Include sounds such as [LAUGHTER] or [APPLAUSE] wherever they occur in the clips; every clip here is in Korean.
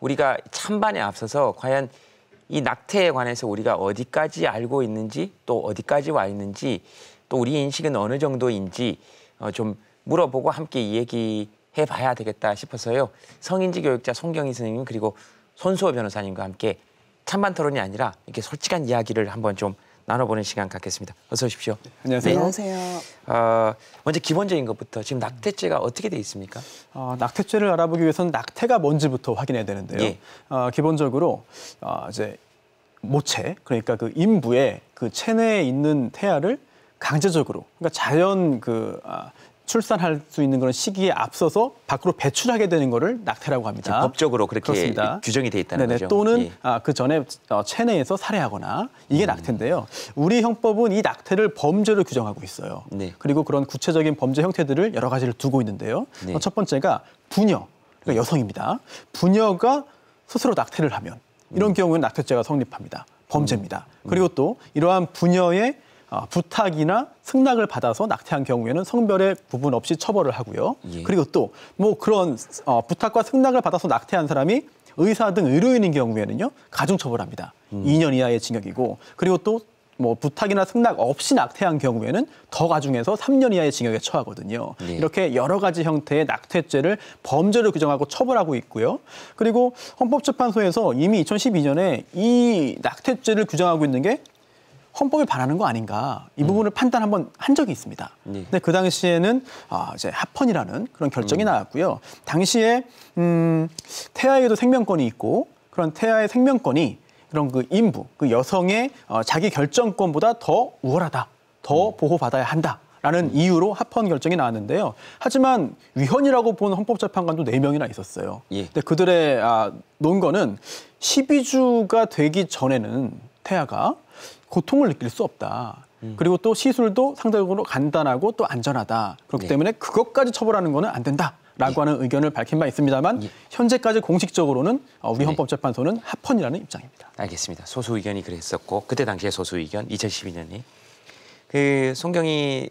우리가 찬반에 앞서서 과연 이 낙태에 관해서 우리가 어디까지 알고 있는지 또 어디까지 와 있는지 또 우리 인식은 어느 정도인지 어, 좀 물어보고 함께 이 얘기 해봐야 되겠다 싶어서요. 성인지 교육자 송경희 선생님 그리고 손수호 변호사님과 함께 찬반 토론이 아니라 이렇게 솔직한 이야기를 한번 좀 나눠보는 시간 갖겠습니다. 어서 오십시오. 네, 안녕하세요. 네. 안녕하세요. 어, 먼저 기본적인 것부터 지금 낙태죄가 어떻게 돼 있습니까? 어, 낙태죄를 알아보기 위해서는 낙태가 뭔지부터 확인해야 되는데요. 예. 어, 기본적으로 어, 이제 모체 그러니까 그 임부의 그 체내에 있는 태아를 강제적으로 그러니까 자연 그 아, 출산할 수 있는 그런 시기에 앞서서 밖으로 배출하게 되는 거를 낙태라고 합니다. 법적으로 그렇게 그렇습니다. 규정이 돼 있다는 네네, 거죠. 또는 예. 아, 그 전에 어, 체내에서 살해하거나 이게 음. 낙태인데요. 우리 형법은 이 낙태를 범죄로 규정하고 있어요. 네. 그리고 그런 구체적인 범죄 형태들을 여러 가지를 두고 있는데요. 네. 어, 첫 번째가 부녀, 그러니까 네. 여성입니다. 부녀가 스스로 낙태를 하면 이런 음. 경우는 낙태죄가 성립합니다. 범죄입니다. 음. 음. 그리고 또 이러한 부녀의 아, 부탁이나 승낙을 받아서 낙태한 경우에는 성별의 부분 없이 처벌을 하고요. 예. 그리고 또 뭐 그런 어, 부탁과 승낙을 받아서 낙태한 사람이 의사 등 의료인인 경우에는요 가중처벌합니다. 음. 2년 이하의 징역이고 그리고 또 뭐 부탁이나 승낙 없이 낙태한 경우에는 더 가중해서 3년 이하의 징역에 처하거든요. 예. 이렇게 여러 가지 형태의 낙태죄를 범죄로 규정하고 처벌하고 있고요. 그리고 헌법재판소에서 이미 2012년에 이 낙태죄를 규정하고 있는 게 헌법에 반하는 거 아닌가 이 음. 부분을 음. 판단 한번 한 적이 있습니다. 네. 근데 그 당시에는 아, 이제 합헌이라는 그런 결정이 음. 나왔고요. 당시에 음, 태아에도 생명권이 있고 그런 태아의 생명권이 그런 그 인부, 그 여성의 어, 자기 결정권보다 더 우월하다, 더 음. 보호받아야 한다. 라는 음. 이유로 합헌 결정이 나왔는데요. 하지만 위헌이라고 본 헌법재판관도 네명이나 있었어요. 예. 근데 그들의 아, 논거는 12주가 되기 전에는 태아가 고통을 느낄 수 없다. 음. 그리고 또 시술도 상대적으로 간단하고 또 안전하다. 그렇기 네. 때문에 그것까지 처벌하는 것은 안 된다. 라고 예. 하는 의견을 밝힌 바 있습니다만 예. 현재까지 공식적으로는 어, 우리 네. 헌법재판소는 합헌이라는 입장입니다. 알겠습니다. 소수 의견이 그랬었고 그때 당시에 소수 의견 2012년이 그 송경희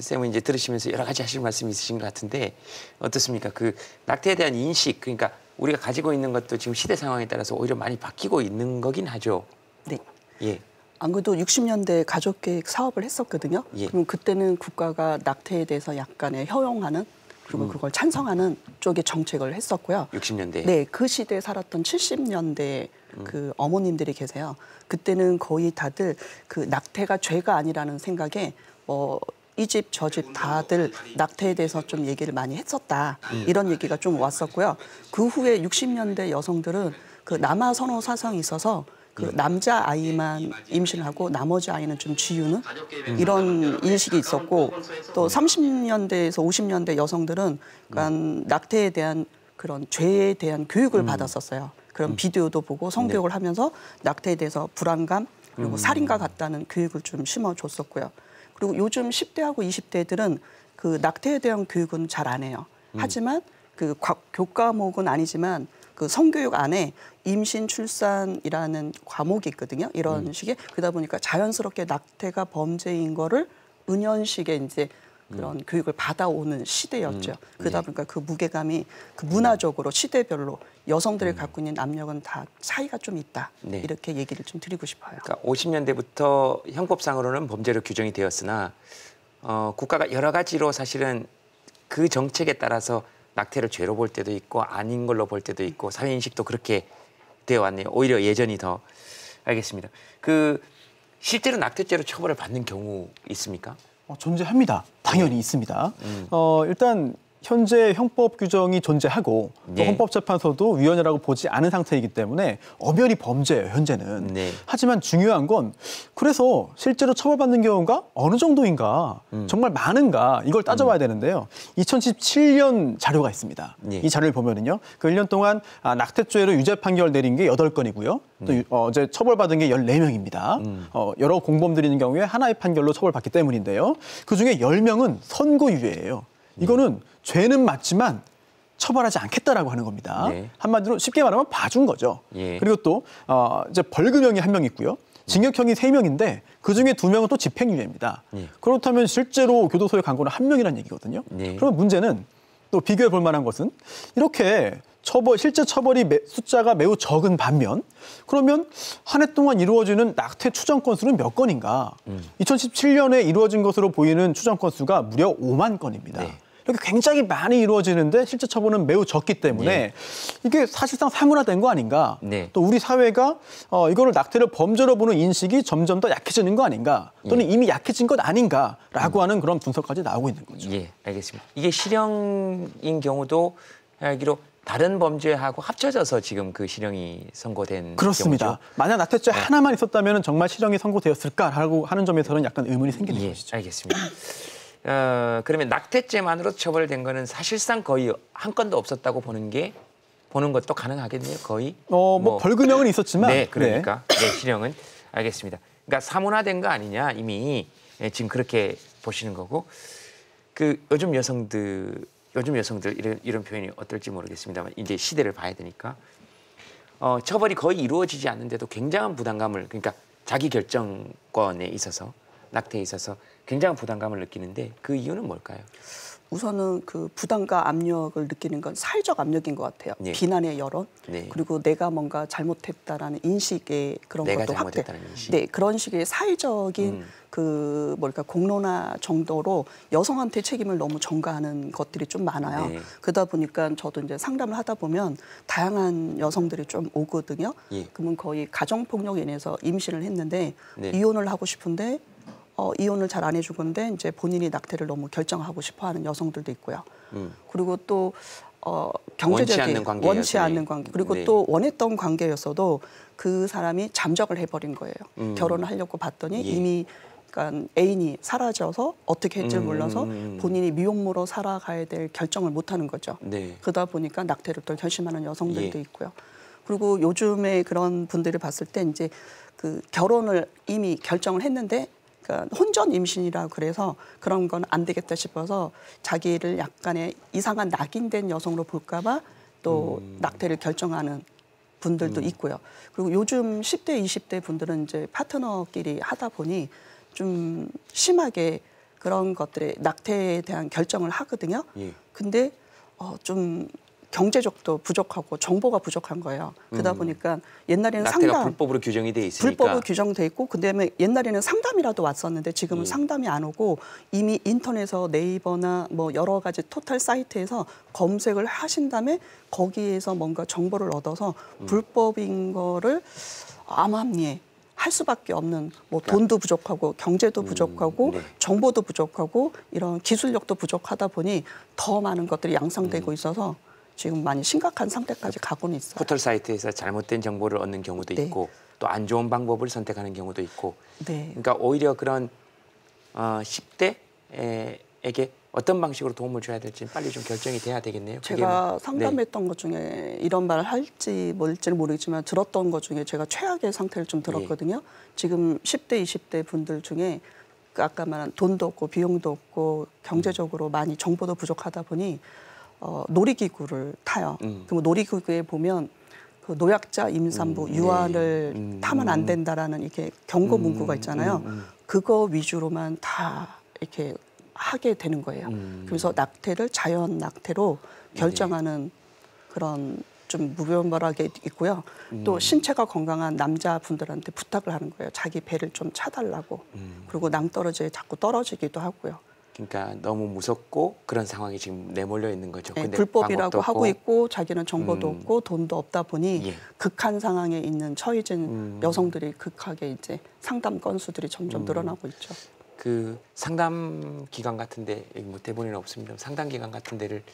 쌤은 이제 들으시면서 여러 가지 하실 말씀 이 있으신 것 같은데 어떻습니까? 그 낙태에 대한 인식 그러니까 우리가 가지고 있는 것도 지금 시대 상황에 따라서 오히려 많이 바뀌고 있는 거긴 하죠. 네. 예. 안 그래도 60년대 가족계획 사업을 했었거든요. 예. 그럼 그때는 국가가 낙태에 대해서 약간의 허용하는 그리고 음. 그걸 찬성하는 쪽의 정책을 했었고요. 60년대. 네, 그 시대에 살았던 70년대 음. 그 어머님들이 계세요. 그때는 거의 다들 그 낙태가 죄가 아니라는 생각에 뭐이집 저집 어, 다들 낙태에 대해서 좀 얘기를 많이 했었다 음. 이런 얘기가 좀 왔었고요. 그 후에 60년대 여성들은 그 남아 선호 사상이 있어서 그 남자 아이만 임신하고 나머지 아이는 좀 지우는 음. 이런 인식이 있었고 또 30년대에서 50년대 여성들은 그 낙태에 대한 그런 죄에 대한 교육을 음. 받았었어요. 그런 음. 비디오도 보고 성교육을 네. 하면서 낙태에 대해서 불안감 그리고 음. 살인과 같다는 교육을 좀 심어줬었고요. 그리고 요즘 10대하고 20대들은 그 낙태에 대한 교육은 잘 안 해요. 음. 하지만 그 과, 교과목은 아니지만 그 성교육 안에 임신 출산이라는 과목이 있거든요. 이런 음. 식의 그러다 보니까 자연스럽게 낙태가 범죄인 거를 은연식의 이제 그런 음. 교육을 받아오는 시대였죠. 음. 그러다 예. 보니까 그 무게감이 그 음. 문화적으로 시대별로 여성들이 음. 갖고 있는 압력은 다 차이가 좀 있다. 네. 이렇게 얘기를 좀 드리고 싶어요. 그러니까 50년대부터 형법상으로는 범죄로 규정이 되었으나 어, 국가가 여러 가지로 사실은 그 정책에 따라서 낙태를 죄로 볼 때도 있고 아닌 걸로 볼 때도 있고 사회 인식도 그렇게 되어 왔네요. 오히려 예전이 더 알겠습니다. 그 실제로 낙태죄로 처벌을 받는 경우 있습니까? 어, 존재합니다. 당연히 네. 있습니다. 음. 어, 일단 현재 형법 규정이 존재하고 네. 또 헌법재판소도 위헌이라고 보지 않은 상태이기 때문에 엄연히 범죄예요 현재는 네. 하지만 중요한 건 그래서 실제로 처벌받는 경우가 어느 정도인가 음. 정말 많은가 이걸 따져봐야 음. 되는데요 2017년 자료가 있습니다 네. 이 자료를 보면은요 그 1년 동안 아, 낙태죄로 유죄 판결 내린 게 8건이고요 또 음. 네. 어제 처벌받은 게 14명입니다 음. 어, 여러 공범들이 있는 경우에 하나의 판결로 처벌받기 때문인데요 그중에 10명은 선고유예예요 이거는 죄는 맞지만 처벌하지 않겠다라고 하는 겁니다. 네. 한마디로 쉽게 말하면 봐준 거죠. 예. 그리고 또 어, 이제 벌금형이 한 명 있고요. 징역형이 세명인데그 중에 두명은또 집행유예입니다. 예. 그렇다면 실제로 교도소에 간 거는 한명이라는 얘기거든요. 예. 그러면 문제는 또 비교해 볼 만한 것은 이렇게 처벌 실제 처벌이 매, 숫자가 매우 적은 반면 그러면 한 해 동안 이루어지는 낙태 추정 건수는 몇 건인가? 음. 2017년에 이루어진 것으로 보이는 추정 건수가 무려 5만 건입니다. 네. 이렇게 굉장히 많이 이루어지는데 실제 처분은 매우 적기 때문에 네. 이게 사실상 사문화된 거 아닌가? 네. 또 우리 사회가 어, 이거를 낙태를 범죄로 보는 인식이 점점 더 약해지는 거 아닌가? 또는 예. 이미 약해진 것 아닌가라고 음. 하는 그런 분석까지 나오고 있는 거죠. 예, 알겠습니다. 이게 실형인 경우도 알기로 다른 범죄하고 합쳐져서 지금 그 실형이 선고된 그렇습니다. 경우죠? 만약 낙태죄 네. 하나만 있었다면 정말 실형이 선고되었을까라고 하는 점에서는 약간 의문이 생기는 예, 것이죠. 알겠습니다. 어, 그러면 낙태죄만으로 처벌된 거는 사실상 거의 한 건도 없었다고 보는 게 보는 것도 가능하겠네요. 거의. 어, 뭐, 뭐 벌금형은 네. 있었지만. 네, 네. 그러니까 네. 네, 실형은 알겠습니다. 그러니까 사문화된 거 아니냐 이미 예, 지금 그렇게 보시는 거고 그 요즘 여성들 요즘 여성들 이런 이런 표현이 어떨지 모르겠습니다만 이제 시대를 봐야 되니까 어, 처벌이 거의 이루어지지 않는데도 굉장한 부담감을 그러니까 자기 결정권에 있어서 낙태에 있어서 굉장한 부담감을 느끼는데 그 이유는 뭘까요? 우선은 그 부담과 압력을 느끼는 건 사회적 압력인 것 같아요. 예. 비난의 여론 네. 그리고 내가 뭔가 잘못했다라는 인식의 그런 것도 확대. 인식. 네 그런 식의 사회적인 음. 그 뭘까 공론화 정도로 여성한테 책임을 너무 전가하는 것들이 좀 많아요. 네. 그러다 보니까 저도 이제 상담을 하다 보면 다양한 여성들이 좀 오거든요. 예. 그러면 거의 가정 폭력에 인해서 임신을 했는데 네. 이혼을 하고 싶은데 어, 이혼을 잘 안 해주건데 이제 본인이 낙태를 너무 결정하고 싶어하는 여성들도 있고요. 음. 그리고 또 어, 경제적인 원치 않는 관계, 원치 않는 관계. 그리고 네. 또 원했던 관계였어도 그 사람이 잠적을 해버린 거예요. 음. 결혼을 하려고 봤더니 예. 이미 그러니까 애인이 사라져서 어떻게 할지 음. 몰라서 음, 음. 본인이 미혼모로 살아가야 될 결정을 못하는 거죠. 네. 그러다 보니까 낙태를 또 결심하는 여성들도 예. 있고요. 그리고 요즘에 그런 분들을 봤을 때 이제 그 결혼을 이미 결정을 했는데 그러니까 혼전 임신이라 그래서 그런 건 안 되겠다 싶어서 자기를 약간의 이상한 낙인된 여성으로 볼까봐 또 음. 낙태를 결정하는 분들도 음. 있고요. 그리고 요즘 10대, 20대 분들은 이제 파트너끼리 하다 보니 좀 심하게 그런 것들에 낙태에 대한 결정을 하거든요. 예. 근데 어, 좀 경제적도 부족하고 정보가 부족한 거예요. 그러다 음. 보니까 옛날에는 상담 불법으로 규정이 돼 있으니까 불법으로 규정돼 있고 그다음에 옛날에는 상담이라도 왔었는데 지금은 음. 상담이 안 오고 이미 인터넷에서 네이버나 뭐 여러 가지 토탈 사이트에서 검색을 하신 다음에 거기에서 뭔가 정보를 얻어서 음. 불법인 거를 암암리에 할 수밖에 없는 뭐 그러니까. 돈도 부족하고 경제도 음, 부족하고 음, 네. 정보도 부족하고 이런 기술력도 부족하다 보니 더 많은 것들이 양성되고 음. 있어서 지금 많이 심각한 상태까지 가고는 있어요. 포털 사이트에서 잘못된 정보를 얻는 경우도 네. 있고 또 안 좋은 방법을 선택하는 경우도 있고 네. 그러니까 오히려 그런 어, 10대에게 어떤 방식으로 도움을 줘야 될지 빨리 좀 결정이 돼야 되겠네요. 제가 뭐, 네. 상담했던 네. 것 중에 이런 말을 할지 뭘지 모르겠지만 들었던 것 중에 제가 최악의 상태를 좀 들었거든요. 예. 지금 10대, 20대 분들 중에 그 아까 말한 돈도 없고 비용도 없고 경제적으로 많이 정보도 부족하다 보니 어, 놀이기구를 타요. 음. 그럼 놀이기구에 보면 그 노약자 임산부 음. 유아를 네. 음. 타면 안 된다라는 이렇게 경고 문구가 음. 있잖아요. 음. 음. 그거 위주로만 다 이렇게 하게 되는 거예요. 그래서 낙태를 자연 낙태로 결정하는 그런 좀 무변발하게 있고요. 또 신체가 건강한 남자분들한테 부탁을 하는 거예요. 자기 배를 좀 차달라고. 그리고 낭떠러지에 자꾸 떨어지기도 하고요. 그러니까 너무 무섭고 그런 상황이 지금 내몰려 있는 거죠. 네, 불법이라고 하고 있고 자기는 정보도 음. 없고 돈도 없다 보니 예. 극한 상황에 있는 처해진 음. 여성들이 극하게 이제 상담 건수들이 점점 음. 늘어나고 있죠. 그 상담 기관 같은데 뭐 대본에는 없습니다. 상담 기관 같은 데를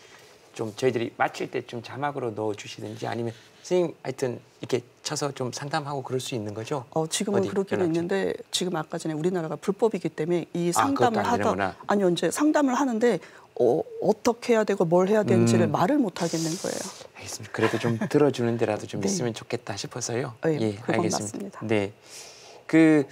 좀 저희들이 마칠 때좀 자막으로 넣어 주시든지 아니면 선생님 하여튼 이렇게 쳐서 좀 상담하고 그럴 수 있는 거죠? 어 지금은 그렇긴 연락처? 있는데 지금 아까 전에 우리나라가 불법이기 때문에 이 아, 상담을 아, 하다 아니요 이제 상담을 하는데 어, 어떻게 해야 되고 뭘 해야 되는지를 음. 말을 못 하겠는 거예요. 알겠습니다. 그래도 좀 들어주는 데라도 좀 [LAUGHS] 네. 있으면 좋겠다 싶어서요. 네, 예, 예 알겠습니다. 맞습니다. 네, 그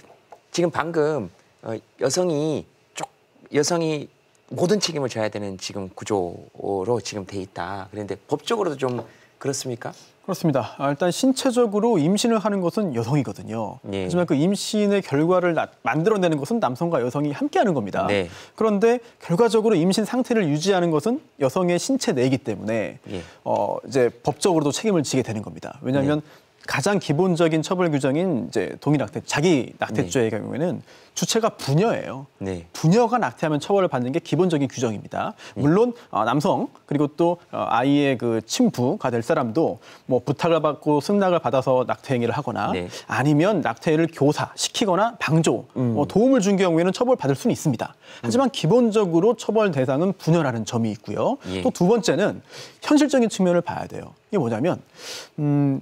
지금 방금 어, 여성이 쪽 여성이 모든 책임을 져야 되는 지금 구조로 지금 돼 있다. 그런데 법적으로도 좀 그렇습니까? 그렇습니다. 아, 일단 신체적으로 임신을 하는 것은 여성이거든요. 네. 하지만 그 임신의 결과를 나, 만들어내는 것은 남성과 여성이 함께하는 겁니다. 네. 그런데 결과적으로 임신 상태를 유지하는 것은 여성의 신체 내이기 때문에 네. 어, 이제 법적으로도 책임을 지게 되는 겁니다. 왜냐하면 네. 가장 기본적인 처벌 규정인 이제 동일 낙태, 자기 낙태죄의 네. 경우에는 주체가 부녀예요. 네. 부녀가 낙태하면 처벌을 받는 게 기본적인 규정입니다. 네. 물론 어, 남성 그리고 또 어, 아이의 그 친부가 될 사람도 뭐 부탁을 받고 승낙을 받아서 낙태 행위를 하거나 네. 아니면 낙태를 교사 시키거나 방조 음. 어, 도움을 준 경우에는 처벌 받을 수는 있습니다. 음. 하지만 음. 기본적으로 처벌 대상은 부녀라는 점이 있고요. 예. 또두 번째는 현실적인 측면을 봐야 돼요. 이게 뭐냐면 음,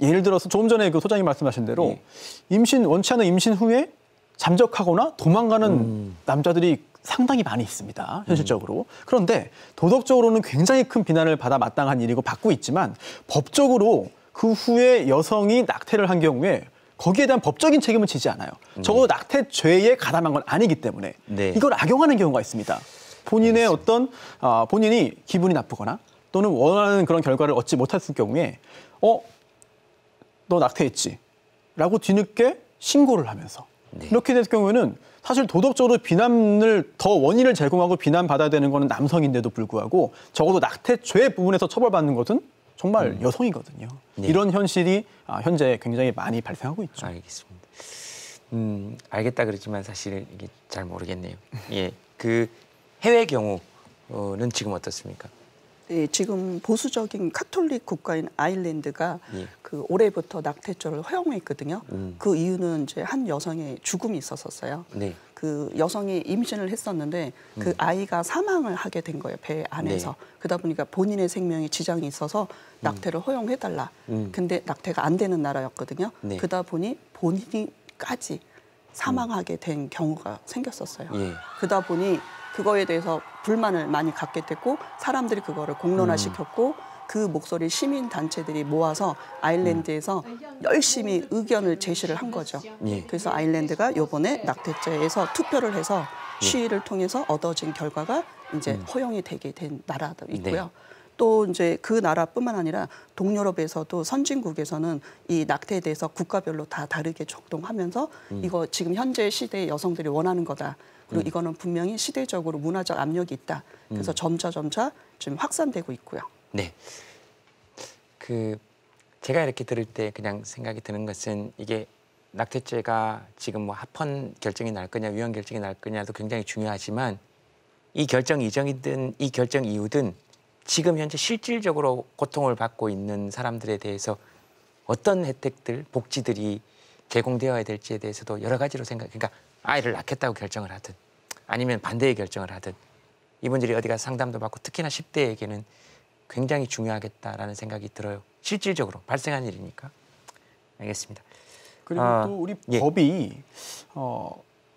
예를 들어서 조금 전에 그 소장님 말씀하신 대로 예. 임신 원치 않은 임신 후에 잠적하거나 도망가는 음. 남자들이 상당히 많이 있습니다. 음. 현실적으로. 음. 그런데 도덕적으로는 굉장히 큰 비난을 받아 마땅한 일이고 받고 있지만 법적으로 그 후에 여성이 낙태를 한 경우에 거기에 대한 법적인 책임을 지지 않아요. 음. 적어도 낙태죄에 가담한 건 아니기 때문에 네. 이걸 악용하는 경우가 있습니다. 본인의 알겠습 어떤 어, 본인이 기분이 나쁘거나 또는 원하는 그런 결과를 얻지 못했을 경우에 어너 낙태했지? 라고 뒤늦게 신고를 하면서 네. 이렇게 될 경우에는 사실 도덕적으로 비난을 더 원인을 제공하고 비난받아야 되는 거는 남성인데도 불구하고 적어도 낙태죄 부분에서 처벌받는 것은 정말 음. 여성이거든요. 네. 이런 현실이 아, 현재 굉장히 많이 발생하고 있죠. 알겠습니다. 음, 알겠다 그러지만 사실 이게 잘 모르겠네요. [LAUGHS] 예, 그 해외 경우는 지금 어떻습니까? 예, 지금 보수적인 카톨릭 국가인 아일랜드가 예. 그 올해부터 낙태죄를 허용했거든요. 음. 그 이유는 이제 한 여성의 죽음이 있었었어요. 네. 그 여성이 임신을 했었는데 그 음. 아이가 사망을 하게 된 거예요 배 안에서 네. 그러다 보니까 본인의 생명에 지장이 있어서 음. 낙태를 허용해달라 음. 근데 낙태가 안 되는 나라였거든요 네. 그러다 보니 본인까지 사망하게 된 경우가 생겼었어요 예. 그러다 보니 그거에 대해서 불만을 많이 갖게 됐고 사람들이 그거를 공론화시켰고 음. 그 목소리 시민 단체들이 모아서 아일랜드에서 음. 열심히 의견을 제시를 한 거죠. 예. 그래서 아일랜드가 요번에 낙태죄에서 투표를 해서 예. 시위를 통해서 얻어진 결과가 이제 음. 허용이 되게 된 나라도 네. 있고요. 네. 또 이제 그 나라뿐만 아니라 동유럽에서도 선진국에서는 이 낙태에 대해서 국가별로 다 다르게 적동하면서 음. 이거 지금 현재 시대의 여성들이 원하는 거다. 그리고 음. 이거는 분명히 시대적으로 문화적 압력이 있다. 그래서 음. 점차 점차 지금 확산되고 있고요. 네. 그 제가 이렇게 들을 때 그냥 생각이 드는 것은 이게 낙태죄가 지금 뭐 합헌 결정이 날 거냐 위헌 결정이 날 거냐도 굉장히 중요하지만 이 결정 이전이든 이 결정 이후든 지금 현재 실질적으로 고통을 받고 있는 사람들에 대해서 어떤 혜택들 복지들이 제공되어야 될지에 대해서도 여러 가지로 생각 그러니까 아이를 낳겠다고 결정을 하든 아니면 반대의 결정을 하든 이분들이 어디 가 상담도 받고 특히나 10대에게는 굉장히 중요하겠다라는 생각이 들어요. 실질적으로 발생한 일이니까. 알겠습니다. 그리고 어, 또 우리 예. 법이 어,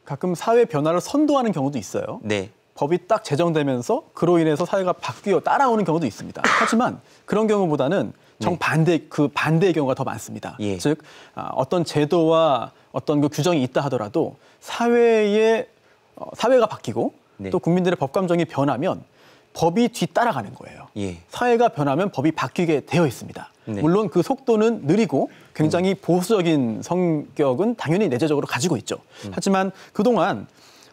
가끔 사회 변화를 선도하는 경우도 있어요. 네. 법이 딱 제정되면서 그로 인해서 사회가 바뀌어 따라오는 경우도 있습니다. 하지만 그런 경우보다는 네. 정반대 그 반대의 경우가 더 많습니다. 예. 즉 아, 어떤 제도와 어떤 그 규정이 있다 하더라도 사회의 어, 사회가 바뀌고 네. 또 국민들의 법 감정이 변하면 법이 뒤따라가는 거예요. 예. 사회가 변하면 법이 바뀌게 되어 있습니다. 네. 물론 그 속도는 느리고 굉장히 음. 보수적인 성격은 당연히 내재적으로 가지고 있죠. 음. 하지만 그동안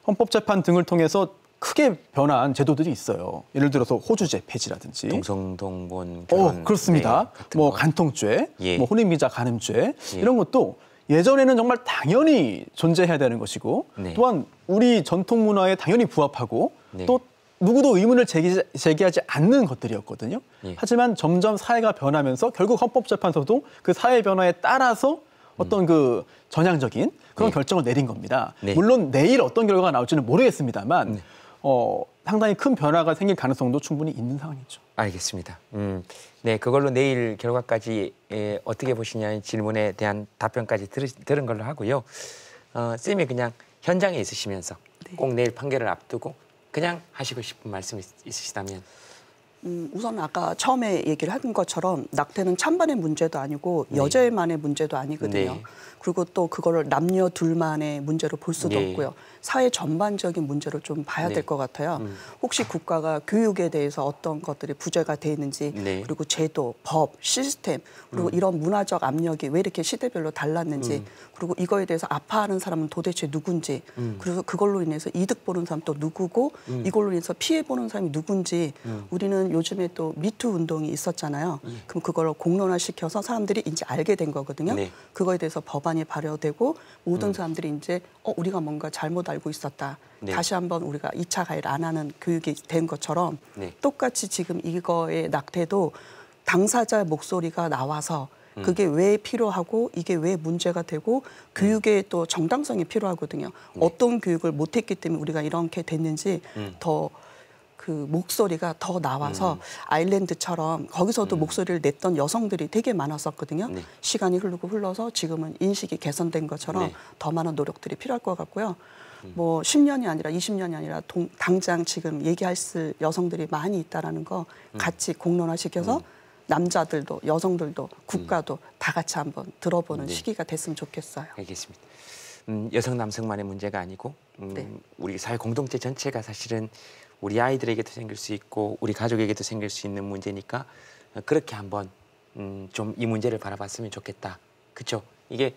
헌법재판 등을 통해서 크게 변한 제도들이 있어요. 예를 들어서 호주제 폐지라든지 동성동본 어 네, 그렇습니다. 뭐 건. 간통죄, 예. 뭐 혼인비자 가늠죄 예. 이런 것도 예전에는 정말 당연히 존재해야 되는 것이고 네. 또한 우리 전통 문화에 당연히 부합하고 네. 또 누구도 의문을 제기, 하지 않는 것들이었거든요. 예. 하지만 점점 사회가 변하면서 결국 헌법재판소도 그 사회 변화에 따라서 어떤 음. 그 전향적인 그런 네. 결정을 내린 겁니다. 네. 물론 내일 어떤 결과가 나올지는 모르겠습니다만 네. 어, 상당히 큰 변화가 생길 가능성도 충분히 있는 상황이죠. 알겠습니다. 음, 네, 그걸로 내일 결과까지 에, 예, 어떻게 보시냐는 질문에 대한 답변까지 들, 들은 걸로 하고요. 어, 쌤이 그냥 현장에 있으시면서 네. 꼭 내일 판결을 앞두고 그냥 하시고 싶은 말씀이 있으시다면 음, 우선 아까 처음에 얘기를 한 것처럼 낙태는 찬반의 문제도 아니고 네. 여자만의 문제도 아니거든요. 네. 그리고 또 그거를 남녀 둘만의 문제로 볼 수도 네. 없고요. 사회 전반적인 문제로 좀 봐야 네. 될것 같아요. 음. 혹시 국가가 교육에 대해서 어떤 것들이 부재가 돼 있는지 네. 그리고 제도, 법, 시스템 그리고 음. 이런 문화적 압력이 왜 이렇게 시대별로 달랐는지 음. 그리고 이거에 대해서 아파하는 사람은 도대체 누군지 음. 그래서 그걸로 인해서 이득 보는 사람 또 누구고 음. 이걸로 인해서 피해 보는 사람이 누군지 우리는 요즘에 또 미투 운동이 있었잖아요. 예. 그럼 그걸 공론화 시켜서 사람들이 이제 알게 된 거거든요. 네. 그거에 대해서 법안이 발효되고 모든 음. 사람들이 이제 어 우리가 뭔가 잘못 알고 있었다. 네. 다시 한번 우리가 이차 가해를 안 하는 교육이 된 것처럼 네. 똑같이 지금 이거의 낙태도 당사자의 목소리가 나와서 음. 그게 왜 필요하고 이게 왜 문제가 되고 교육에 음. 또 정당성이 필요하거든요. 네. 어떤 교육을 못했기 때문에 우리가 이렇게 됐는지 음. 더그 목소리가 더 나와서 음. 아일랜드처럼 거기서도 음. 목소리를 냈던 여성들이 되게 많았었거든요. 네. 시간이 흐르고 흘러서 지금은 인식이 개선된 것처럼 네. 더 많은 노력들이 필요할 것 같고요. 음. 뭐 10년이 아니라 20년이 아니라 동, 당장 지금 얘기할 수 여성들이 많이 있다라는 거 음. 같이 공론화시켜서 음. 남자들도 여성들도 국가도 다 같이 한번 들어보는 네. 시기가 됐으면 좋겠어요. 알겠습니다. 음, 여성 남성만의 문제가 아니고 음, 네. 우리 사회 공동체 전체가 사실은 우리 아이들에게도 생길 수 있고 우리 가족에게도 생길 수 있는 문제니까 그렇게 한번 음, 좀이 문제를 바라봤으면 좋겠다. 그렇죠? 이게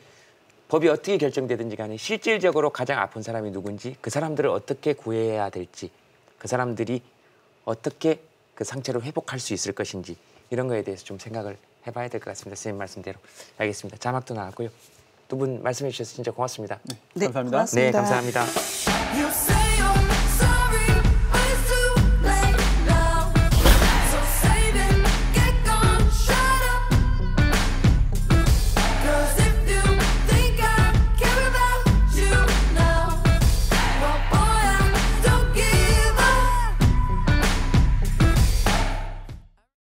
법이 어떻게 결정되든지 간에 실질적으로 가장 아픈 사람이 누군지 그 사람들을 어떻게 구해야 될지 그 사람들이 어떻게 그 상처를 회복할 수 있을 것인지 이런 거에 대해서 좀 생각을 해봐야 될 것 같습니다. 선생님 말씀대로 알겠습니다. 자막도 나왔고요. 두 분 말씀해 주셔서 진짜 고맙습니다. 네, 네 감사합니다. 고맙습니다. 네, 감사합니다.